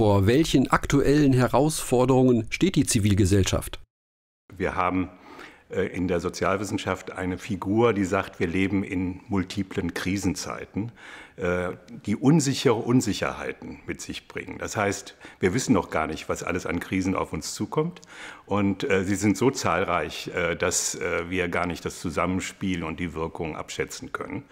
Vor welchen aktuellen Herausforderungen steht die Zivilgesellschaft? Wir haben äh, in der Sozialwissenschaft eine Figur, die sagt, wir leben in multiplen Krisenzeiten. Äh, die unsichere Unsicherheiten mit sich bringen. Das heißt, wir wissen noch gar nicht, was alles an Krisen auf uns zukommt. Und äh, sie sind so zahlreich, äh, dass wir gar nicht das Zusammenspiel und die Wirkung abschätzen können.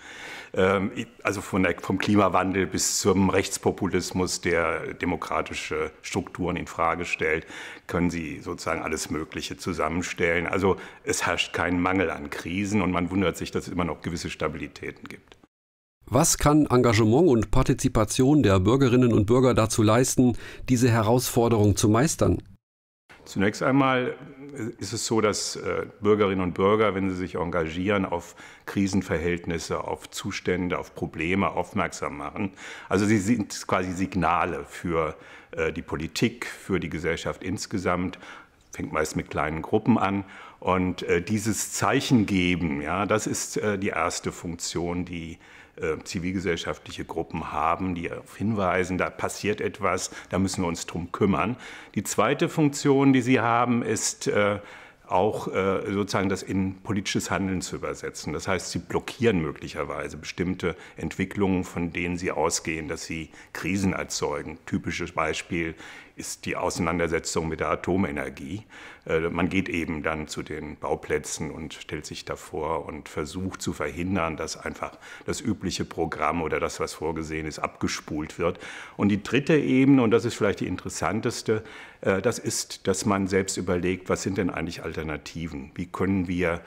Ähm, also von der, vom Klimawandel bis zum Rechtspopulismus, der demokratische Strukturen in Frage stellt, können sie sozusagen alles Mögliche zusammenstellen. Also es herrscht kein Mangel an Krisen und man wundert sich, dass es immer noch gewisse Stabilitäten gibt. Was kann Engagement und Partizipation der Bürgerinnen und Bürger dazu leisten, diese Herausforderung zu meistern? Zunächst einmal ist es so, dass äh, Bürgerinnen und Bürger, wenn sie sich engagieren, auf Krisenverhältnisse, auf Zustände, auf Probleme aufmerksam machen. Also sie sind quasi Signale für äh, die Politik, für die Gesellschaft insgesamt, fängt meist mit kleinen Gruppen an. Und äh, dieses Zeichen geben, ja, das ist die erste Funktion, die äh, zivilgesellschaftliche Gruppen haben, die darauf hinweisen, da passiert etwas, da müssen wir uns drum kümmern. Die zweite Funktion, die sie haben, ist äh, auch äh, sozusagen das in politisches Handeln zu übersetzen. Das heißt, sie blockieren möglicherweise bestimmte Entwicklungen, von denen sie ausgehen, dass sie Krisen erzeugen. Typisches Beispiel ist die Auseinandersetzung mit der Atomenergie. Äh, man geht eben dann zu den Bauplätzen und stellt sich davor und versucht zu verhindern, dass einfach das übliche Programm oder das, was vorgesehen ist, abgespult wird. Und die dritte Ebene, und das ist vielleicht die interessanteste, äh, das ist, dass man selbst überlegt, was sind denn eigentlich Alternativen? Wie können wir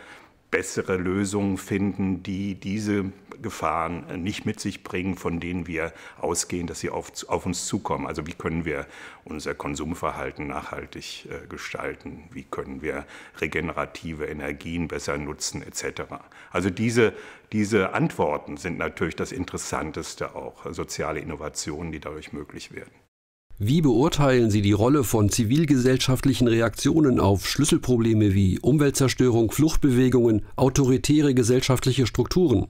bessere Lösungen finden, die diese Gefahren äh, nicht mit sich bringen, von denen wir ausgehen, dass sie auf, auf uns zukommen. Also wie können wir unser Konsumverhalten nachhaltig äh, gestalten? Wie können wir regenerative Energien besser nutzen etc. Also diese, diese Antworten sind natürlich das Interessanteste auch, äh, soziale Innovationen, die dadurch möglich werden. Wie beurteilen Sie die Rolle von zivilgesellschaftlichen Reaktionen auf Schlüsselprobleme wie Umweltzerstörung, Fluchtbewegungen, autoritäre gesellschaftliche Strukturen?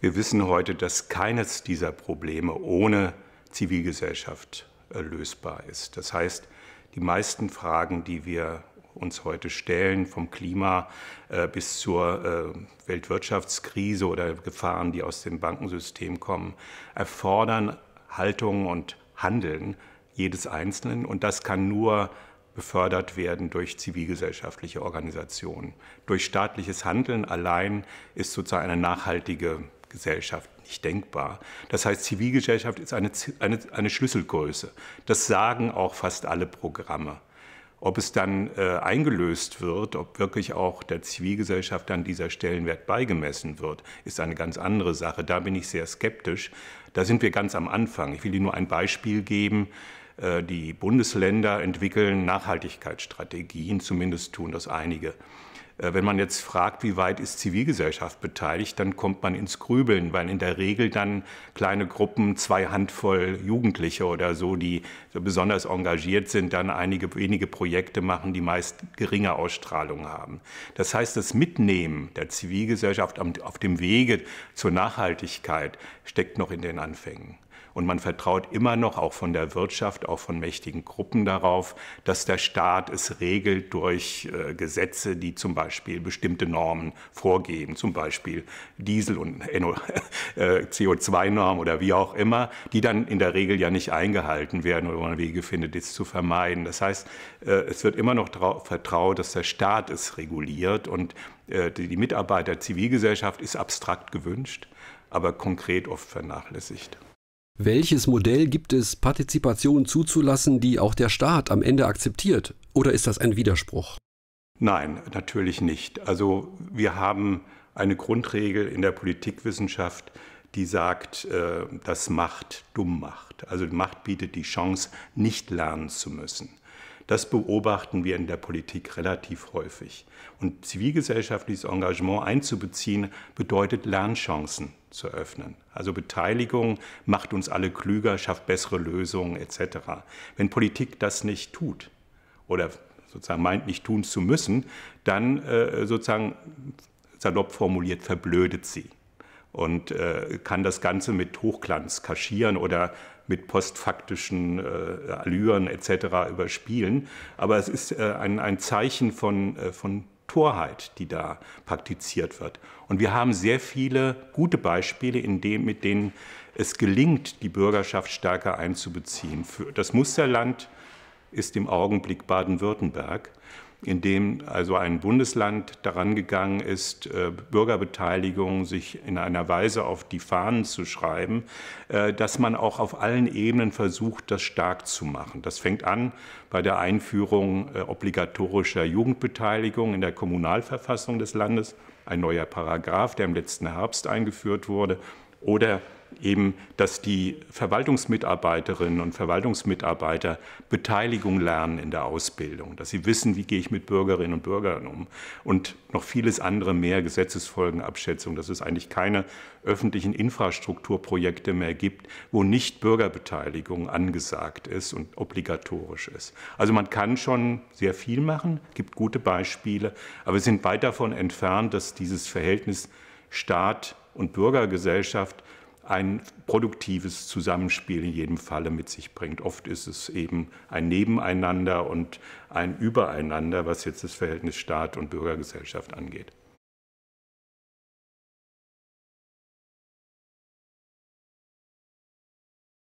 Wir wissen heute, dass keines dieser Probleme ohne Zivilgesellschaft äh, lösbar ist. Das heißt, die meisten Fragen, die wir uns heute stellen, vom Klima äh, bis zur äh, Weltwirtschaftskrise oder Gefahren, die aus dem Bankensystem kommen, erfordern Haltung und Handeln jedes Einzelnen. Und das kann nur befördert werden durch zivilgesellschaftliche Organisationen. Durch staatliches Handeln allein ist sozusagen eine nachhaltige Gesellschaft nicht denkbar. Das heißt, Zivilgesellschaft ist eine, eine, eine Schlüsselgröße. Das sagen auch fast alle Programme. Ob es dann äh, eingelöst wird, ob wirklich auch der Zivilgesellschaft dann dieser Stellenwert beigemessen wird, ist eine ganz andere Sache. Da bin ich sehr skeptisch. Da sind wir ganz am Anfang. Ich will Ihnen nur ein Beispiel geben. Äh, die Bundesländer entwickeln Nachhaltigkeitsstrategien, zumindest tun das einige. Äh, wenn man jetzt fragt, wie weit ist Zivilgesellschaft beteiligt, dann kommt man ins Grübeln, weil in der Regel dann kleine Gruppen, zwei Handvoll Jugendliche oder so, die besonders engagiert sind, dann einige wenige Projekte machen, die meist geringe Ausstrahlung haben. Das heißt, das Mitnehmen der Zivilgesellschaft auf dem Wege zur Nachhaltigkeit steckt noch in den Anfängen. Und man vertraut immer noch, auch von der Wirtschaft, auch von mächtigen Gruppen darauf, dass der Staat es regelt durch äh, Gesetze, die zum Beispiel bestimmte Normen vorgeben, zum Beispiel Diesel- und äh, CO2-Normen oder wie auch immer, die dann in der Regel ja nicht eingehalten werden oder man Wege findet, dies zu vermeiden. Das heißt, äh, es wird immer noch vertraut, dass der Staat es reguliert und äh, die Mitarbeiter der Zivilgesellschaft ist abstrakt gewünscht, aber konkret oft vernachlässigt. Welches Modell gibt es, Partizipationen zuzulassen, die auch der Staat am Ende akzeptiert? Oder ist das ein Widerspruch? Nein, natürlich nicht. Also wir haben eine Grundregel in der Politikwissenschaft, die sagt, äh, dass Macht dumm macht. Also Macht bietet die Chance, nicht lernen zu müssen. Das beobachten wir in der Politik relativ häufig. Und zivilgesellschaftliches Engagement einzubeziehen, bedeutet Lernchancen zu öffnen. Also Beteiligung macht uns alle klüger, schafft bessere Lösungen etc. Wenn Politik das nicht tut oder sozusagen meint, nicht tun zu müssen, dann äh, sozusagen salopp formuliert verblödet sie und äh, kann das Ganze mit Hochglanz kaschieren oder mit postfaktischen äh, Allüren etc. überspielen. Aber es ist äh, ein, ein, Zeichen von, äh, von Torheit, die da praktiziert wird. Und wir haben sehr viele gute Beispiele, in dem, mit denen es gelingt, die Bürgerschaft stärker einzubeziehen. Für das Musterland ist im Augenblick Baden-Württemberg in dem also ein Bundesland daran gegangen ist, äh, Bürgerbeteiligung sich in einer Weise auf die Fahnen zu schreiben, äh, dass man auch auf allen Ebenen versucht, das stark zu machen. Das fängt an bei der Einführung äh, obligatorischer Jugendbeteiligung in der Kommunalverfassung des Landes, ein neuer Paragraph, der im letzten Herbst eingeführt wurde, oder eben, dass die Verwaltungsmitarbeiterinnen und Verwaltungsmitarbeiter Beteiligung lernen in der Ausbildung, dass sie wissen, wie gehe ich mit Bürgerinnen und Bürgern um und noch vieles andere mehr, Gesetzesfolgenabschätzung, dass es eigentlich keine öffentlichen Infrastrukturprojekte mehr gibt, wo nicht Bürgerbeteiligung angesagt ist und obligatorisch ist. Also man kann schon sehr viel machen, gibt gute Beispiele, aber wir sind weit davon entfernt, dass dieses Verhältnis Staat und Bürgergesellschaft ein produktives Zusammenspiel in jedem Falle mit sich bringt. Oft ist es eben ein Nebeneinander und ein Übereinander, was jetzt das Verhältnis Staat und Bürgergesellschaft angeht.